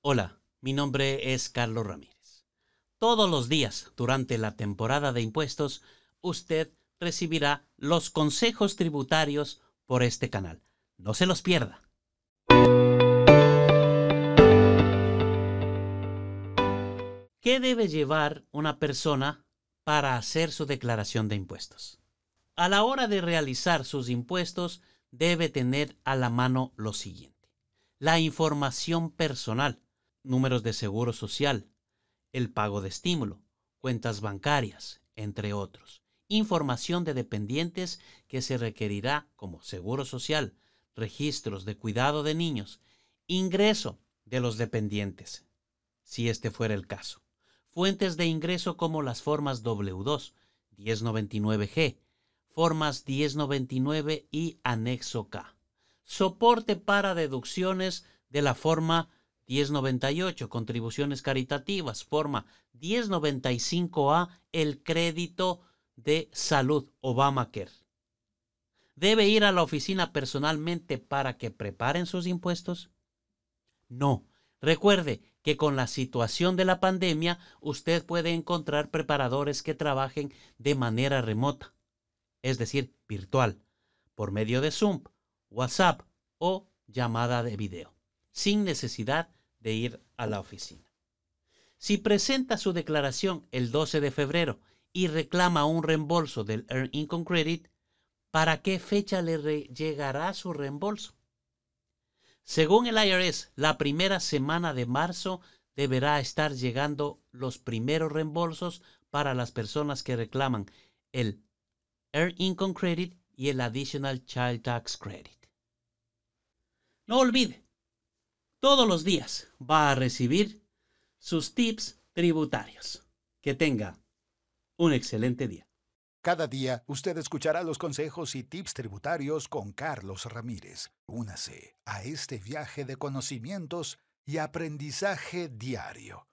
Hola, mi nombre es Carlos Ramírez. Todos los días durante la temporada de impuestos, usted recibirá los consejos tributarios por este canal. No se los pierda. ¿Qué debe llevar una persona para hacer su declaración de impuestos? A la hora de realizar sus impuestos, debe tener a la mano lo siguiente. La información personal números de seguro social, el pago de estímulo, cuentas bancarias, entre otros. Información de dependientes que se requerirá como seguro social, registros de cuidado de niños, ingreso de los dependientes, si este fuera el caso. Fuentes de ingreso como las formas W2, 1099G, formas 1099 y anexo K. Soporte para deducciones de la forma 1098, contribuciones caritativas, forma 1095A, el crédito de salud, Obamacare. ¿Debe ir a la oficina personalmente para que preparen sus impuestos? No. Recuerde que con la situación de la pandemia usted puede encontrar preparadores que trabajen de manera remota, es decir, virtual, por medio de Zoom, WhatsApp o llamada de video, sin necesidad de ir a la oficina. Si presenta su declaración el 12 de febrero y reclama un reembolso del Earned Income Credit, ¿para qué fecha le llegará su reembolso? Según el IRS, la primera semana de marzo deberá estar llegando los primeros reembolsos para las personas que reclaman el Earned Income Credit y el Additional Child Tax Credit. No olvide todos los días va a recibir sus tips tributarios. Que tenga un excelente día. Cada día usted escuchará los consejos y tips tributarios con Carlos Ramírez. Únase a este viaje de conocimientos y aprendizaje diario.